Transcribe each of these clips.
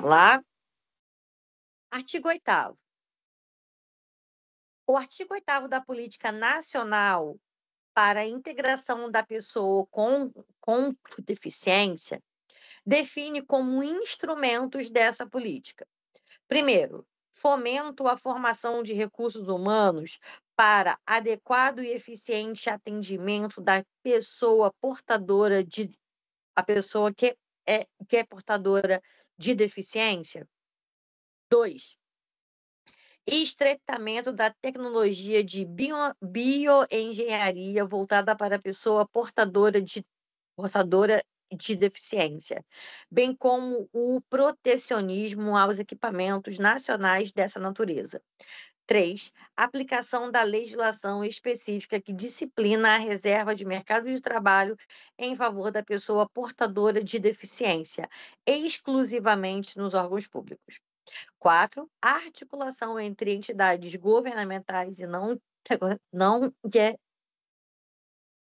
Vamos lá. Artigo 8 O artigo 8 da Política Nacional para a Integração da Pessoa com, com Deficiência define como instrumentos dessa política. Primeiro, fomento a formação de recursos humanos para adequado e eficiente atendimento da pessoa portadora de a pessoa que é, que é portadora de deficiência? Dois, estreitamento da tecnologia de bio, bioengenharia voltada para a pessoa portadora de, portadora de deficiência, bem como o protecionismo aos equipamentos nacionais dessa natureza. 3. Aplicação da legislação específica que disciplina a reserva de mercado de trabalho em favor da pessoa portadora de deficiência, exclusivamente nos órgãos públicos. 4. articulação entre entidades governamentais e não, não é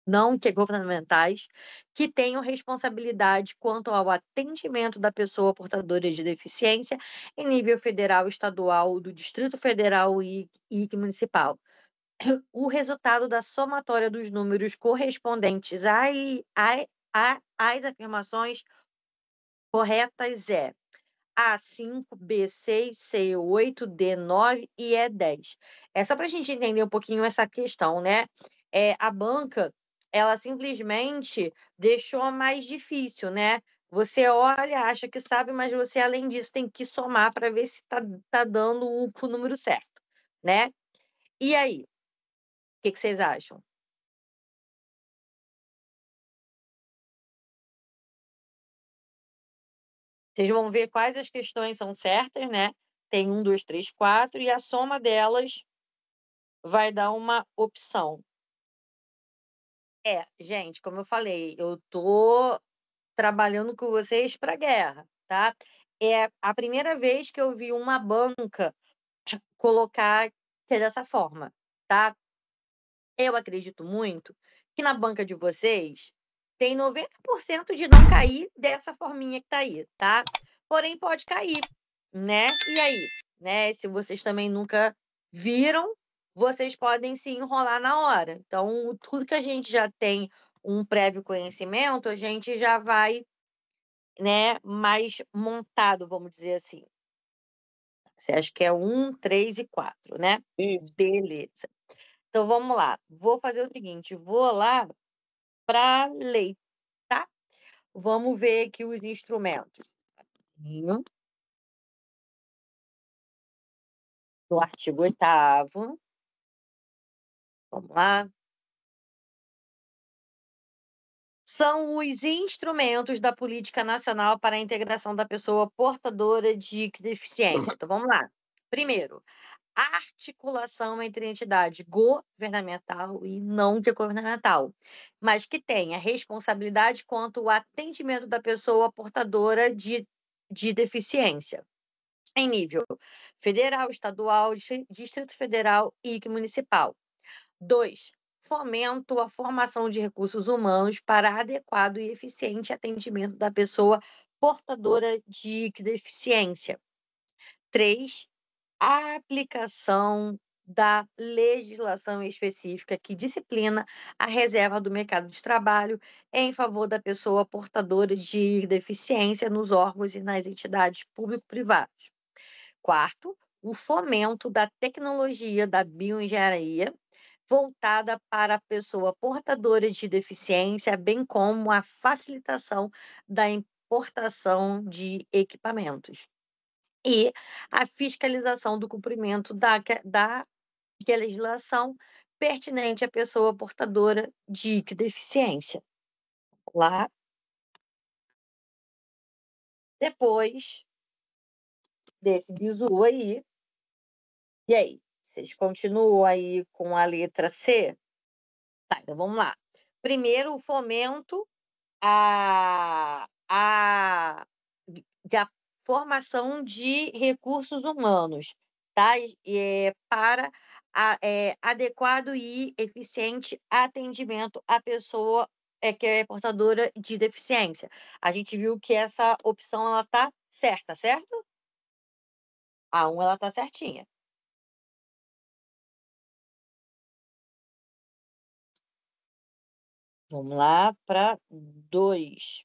não governamentais que tenham responsabilidade quanto ao atendimento da pessoa portadora de deficiência em nível federal, estadual, do Distrito Federal e, e municipal. O resultado da somatória dos números correspondentes às às afirmações corretas é a5, B6, C8, D9 e E10. É só para a gente entender um pouquinho essa questão, né? É, a banca ela simplesmente deixou mais difícil, né? Você olha, acha que sabe, mas você, além disso, tem que somar para ver se está tá dando o, o, número certo, né? E aí? O que, que vocês acham? Vocês vão ver quais as questões são certas, né? Tem um, dois, três, quatro, e a soma delas vai dar uma opção. É, gente, como eu falei, eu tô trabalhando com vocês para guerra, tá? É a primeira vez que eu vi uma banca colocar ser dessa forma, tá? Eu acredito muito que na banca de vocês tem 90% de não cair dessa forminha que tá aí, tá? Porém pode cair, né? E aí, né? Se vocês também nunca viram, vocês podem se enrolar na hora. Então, tudo que a gente já tem um prévio conhecimento, a gente já vai né, mais montado, vamos dizer assim. Você acha que é um, três e quatro, né? Beleza. Então vamos lá. Vou fazer o seguinte: vou lá para lei, tá? Vamos ver aqui os instrumentos. no artigo oitavo. Vamos lá. São os instrumentos da Política Nacional para a Integração da Pessoa Portadora de Deficiência. Então, vamos lá. Primeiro, articulação entre entidade governamental e não governamental, mas que tenha responsabilidade quanto ao atendimento da pessoa portadora de, de deficiência, em nível federal, estadual, distrito federal e municipal. Dois, fomento à formação de recursos humanos para adequado e eficiente atendimento da pessoa portadora de deficiência. Três, a aplicação da legislação específica que disciplina a reserva do mercado de trabalho em favor da pessoa portadora de deficiência nos órgãos e nas entidades público-privadas. Quarto, o fomento da tecnologia da bioengenharia voltada para a pessoa portadora de deficiência, bem como a facilitação da importação de equipamentos e a fiscalização do cumprimento da, da, da legislação pertinente à pessoa portadora de deficiência. Lá. Depois desse bizu aí, e aí? Vocês continuam aí com a letra C? Tá, então vamos lá. Primeiro, o fomento a, a, a formação de recursos humanos tá? é, para a, é, adequado e eficiente atendimento à pessoa é, que é portadora de deficiência. A gente viu que essa opção ela tá certa, certo? A 1 ela tá certinha. Vamos lá para dois.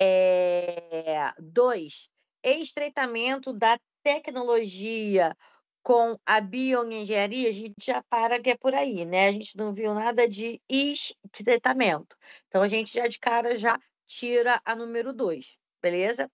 É, dois estreitamento da tecnologia com a bioengenharia, a gente já para que é por aí, né? A gente não viu nada de estreitamento. Então, a gente já de cara já tira a número dois, beleza?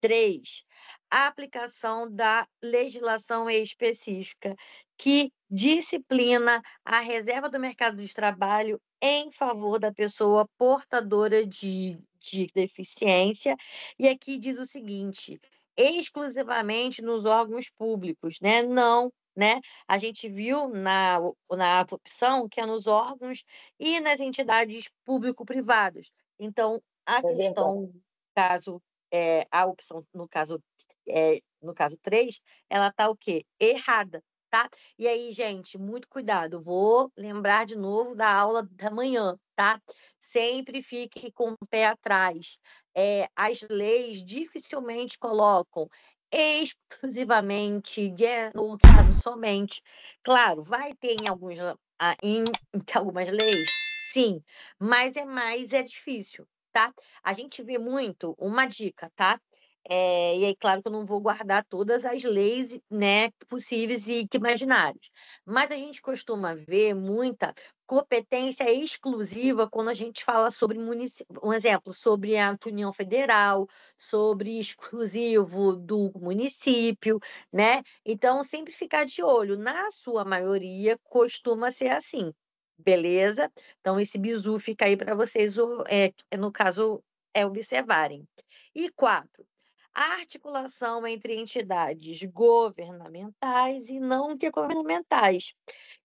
3, a aplicação da legislação específica que disciplina a reserva do mercado de trabalho em favor da pessoa portadora de, de deficiência. E aqui diz o seguinte: exclusivamente nos órgãos públicos, né? Não né? A gente viu na, na opção que é nos órgãos e nas entidades público-privadas. Então, a é questão, verdade. caso é, a opção, no caso, é, no caso 3, ela tá o quê? Errada, tá? E aí, gente, muito cuidado. Vou lembrar de novo da aula da manhã, tá? Sempre fique com o pé atrás. É, as leis dificilmente colocam exclusivamente, no caso somente. Claro, vai ter em, alguns, ah, em, em algumas leis, sim, mas é mais é difícil, tá? A gente vê muito, uma dica, tá? É, e aí, claro que eu não vou guardar todas as leis né, possíveis e imaginárias, mas a gente costuma ver muita competência exclusiva quando a gente fala sobre município, um exemplo, sobre a União Federal, sobre exclusivo do município, né? Então, sempre ficar de olho, na sua maioria, costuma ser assim, Beleza? Então, esse bizu fica aí para vocês, é, é, no caso, é observarem. E quatro, a articulação entre entidades governamentais e não governamentais,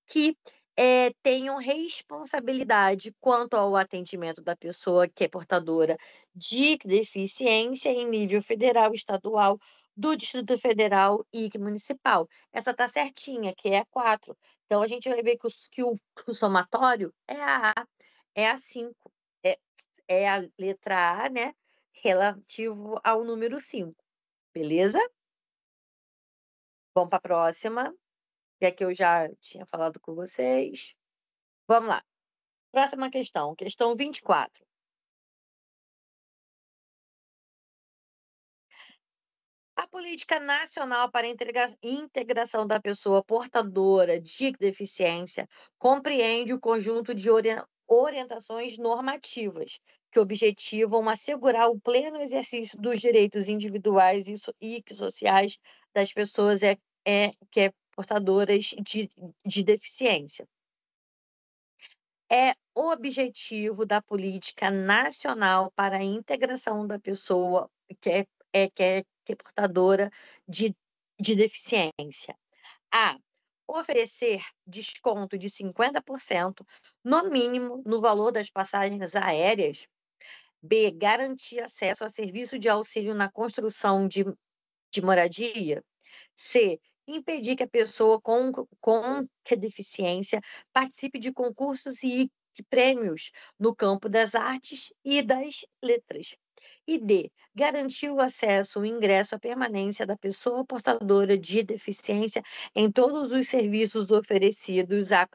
que é, tenham responsabilidade quanto ao atendimento da pessoa que é portadora de deficiência em nível federal, estadual do Distrito Federal e Municipal. Essa está certinha, que é a 4. Então, a gente vai ver que o, que o, o somatório é a A, é a 5. É, é a letra A, né? Relativo ao número 5. Beleza? Vamos para a próxima, que é que eu já tinha falado com vocês. Vamos lá. Próxima questão, questão 24. A política nacional para a integração da pessoa portadora de deficiência compreende o conjunto de orientações normativas que objetivam assegurar o pleno exercício dos direitos individuais e sociais das pessoas é, é, que é portadoras de, de deficiência. É o objetivo da política nacional para a integração da pessoa que é, é, que é ser portadora de, de deficiência. A. Oferecer desconto de 50%, no mínimo, no valor das passagens aéreas. B. Garantir acesso a serviço de auxílio na construção de, de moradia. C impedir que a pessoa com, com deficiência participe de concursos e prêmios no campo das artes e das letras e D, garantir o acesso, o ingresso, a permanência da pessoa portadora de deficiência em todos os serviços oferecidos à,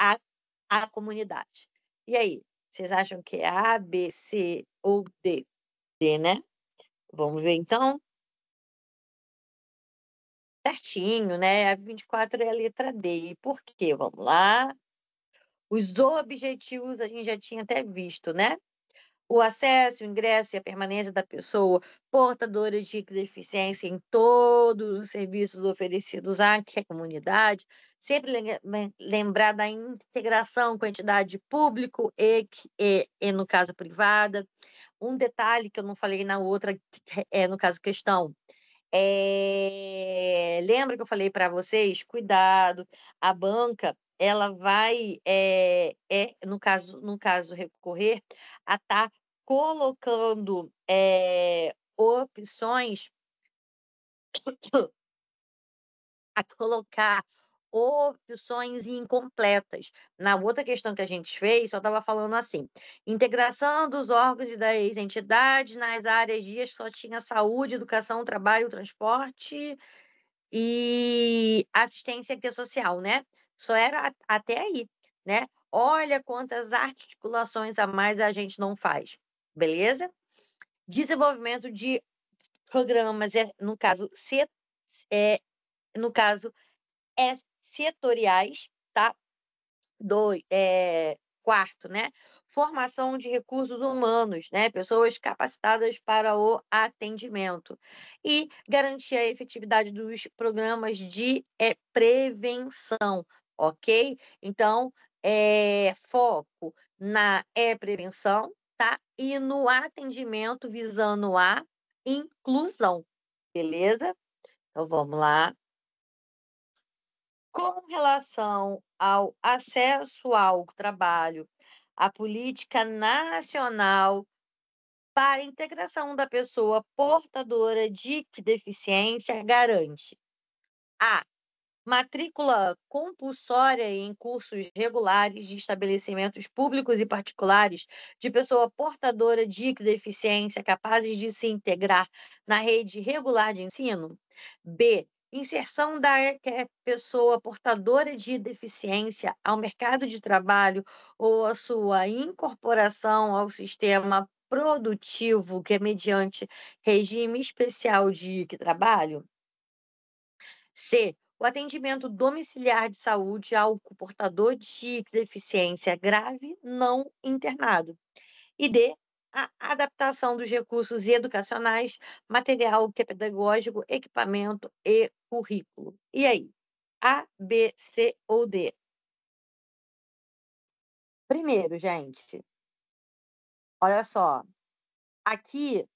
à, à comunidade. E aí, vocês acham que é A, B, C ou D? D, né? Vamos ver então. Certinho, né? A 24 é a letra D. E por quê? Vamos lá. Os objetivos a gente já tinha até visto, né? o acesso, o ingresso e a permanência da pessoa portadora de deficiência em todos os serviços oferecidos à comunidade, sempre lembrar da integração com a entidade público e, e, e, no caso privada. Um detalhe que eu não falei na outra, é no caso questão, é, lembra que eu falei para vocês, cuidado, a banca ela vai, é, é, no caso, no caso recorrer, a estar tá colocando é, opções, a colocar opções incompletas. Na outra questão que a gente fez, só estava falando assim: integração dos órgãos e das entidades nas áreas de só tinha saúde, educação, trabalho, transporte e assistência social, né? Só era até aí, né? Olha quantas articulações a mais a gente não faz beleza? Desenvolvimento de programas, é, no caso, set, é, no caso, é setoriais, tá? Dois, é, quarto, né? Formação de recursos humanos, né? Pessoas capacitadas para o atendimento. E garantir a efetividade dos programas de é, prevenção, ok? Então, é, foco na é, prevenção, tá? E no atendimento visando a inclusão, beleza? Então vamos lá. Com relação ao acesso ao trabalho, a política nacional para a integração da pessoa portadora de deficiência garante a matrícula compulsória em cursos regulares de estabelecimentos públicos e particulares de pessoa portadora de deficiência capazes de se integrar na rede regular de ensino. B. Inserção da é pessoa portadora de deficiência ao mercado de trabalho ou a sua incorporação ao sistema produtivo, que é mediante regime especial de trabalho. C. O atendimento domiciliar de saúde ao portador de deficiência grave não internado. E D, a adaptação dos recursos educacionais, material é pedagógico, equipamento e currículo. E aí? A, B, C ou D? Primeiro, gente, olha só. Aqui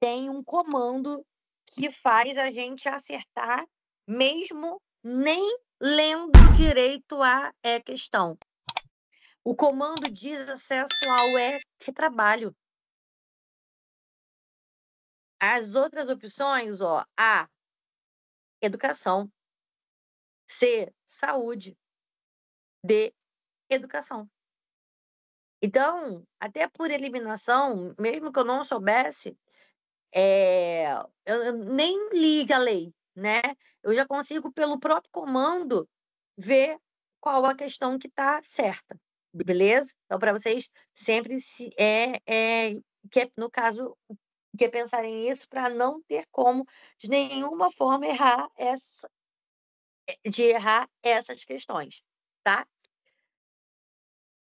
tem um comando que faz a gente acertar mesmo nem lendo direito à é, questão. O comando diz acesso ao é trabalho. As outras opções, ó, A, educação. C, saúde. D, educação. Então, até por eliminação, mesmo que eu não soubesse, é, eu nem liga a lei, né? Eu já consigo, pelo próprio comando, ver qual a questão que está certa, beleza? Então, para vocês, sempre se é, é que é, no caso que é pensarem isso para não ter como de nenhuma forma errar essa é, de errar essas questões, tá?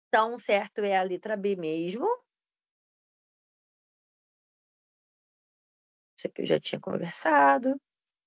Então, certo é a letra B mesmo. Isso aqui eu já tinha conversado.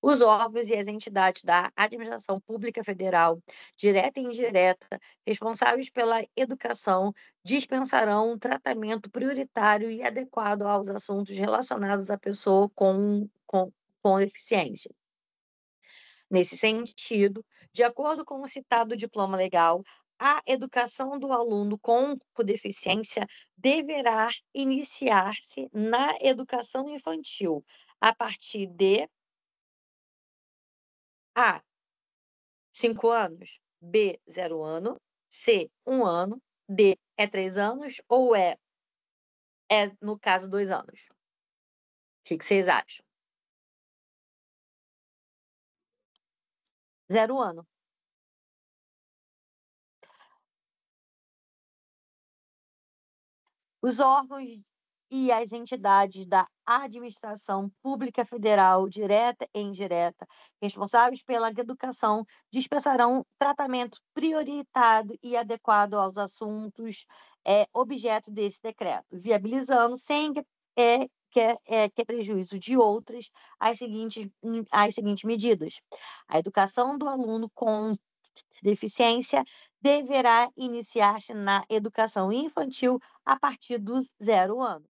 os órgãos e as entidades da administração pública federal, direta e indireta, responsáveis pela educação, dispensarão um tratamento prioritário e adequado aos assuntos relacionados à pessoa com, com, com deficiência. Nesse sentido, de acordo com o citado diploma legal, a educação do aluno com deficiência deverá iniciar-se na educação infantil, a partir de a, cinco anos, B, zero ano, C, um ano, D, é três anos ou é, é no caso, dois anos? O que, que vocês acham? Zero ano. Os órgãos e as entidades da administração pública federal, direta e indireta, responsáveis pela educação, dispensarão tratamento prioritário e adequado aos assuntos é, objeto desse decreto, viabilizando sem é, que é, é, que é, prejuízo de outras as seguintes, hum, as seguintes medidas. A educação do aluno com deficiência deverá iniciar-se na educação infantil a partir do zero ano.